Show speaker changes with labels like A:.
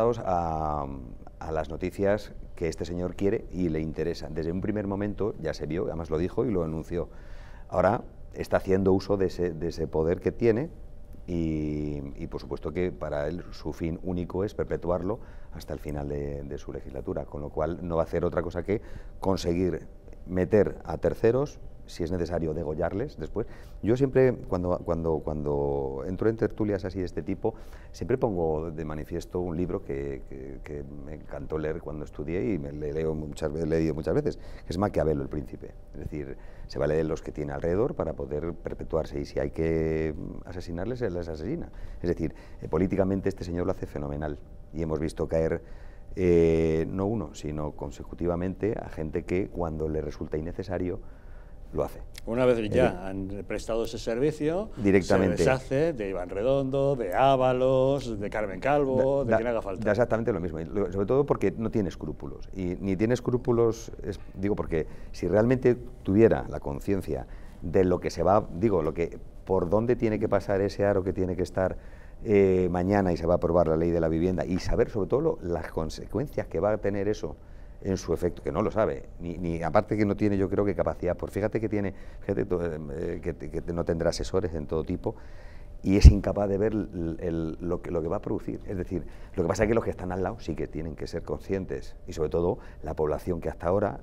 A: A, las noticias que este señor quiere y le interesa. Desde un primer momento ya se vio, además lo dijo y lo anunció. Ahora está haciendo uso de ese, poder que tiene y, por supuesto que para él su fin único es perpetuarlo hasta el final de su legislatura, con lo cual no va a hacer otra cosa que conseguir meter a terceros si es necesario, degollarles después. Yo siempre, cuando, cuando, cuando entro en tertulias así de este tipo, siempre pongo de manifiesto un libro que, me encantó leer cuando estudié y me le leo muchas veces, le he leído muchas veces, que es Maquiavelo, el príncipe. Es decir, se vale de los que tiene alrededor para poder perpetuarse y si hay que asesinarles, se les asesina. Es decir, eh, políticamente este señor lo hace fenomenal y hemos visto caer eh, no uno, sino consecutivamente a gente que cuando le resulta innecesario, lo hace.
B: Una vez eh, ya han prestado ese servicio, directamente. se deshace de Iván Redondo, de Ábalos, de Carmen Calvo, de quien haga falta.
A: exactamente lo mismo, sobre todo porque no tiene escrúpulos. Y ni tiene escrúpulos, digo, porque si realmente tuviera la conciencia de lo que se va, digo, lo que, por dónde tiene que pasar ese aro que tiene que estar eh, mañana y se va a aprobar la ley de la vivienda y saber sobre todo las consecuencias que va a tener eso en su efecto, que no lo sabe, ni, ni, aparte que no tiene yo creo que capacidad, por pues fíjate que tiene, gente eh, eh, que, no tendrá asesores en todo tipo y es incapaz de ver lo, que, lo que va a producir. Es decir, lo que pasa es que los que están al lado sí que tienen que ser conscientes y sobre todo la población que hasta ahora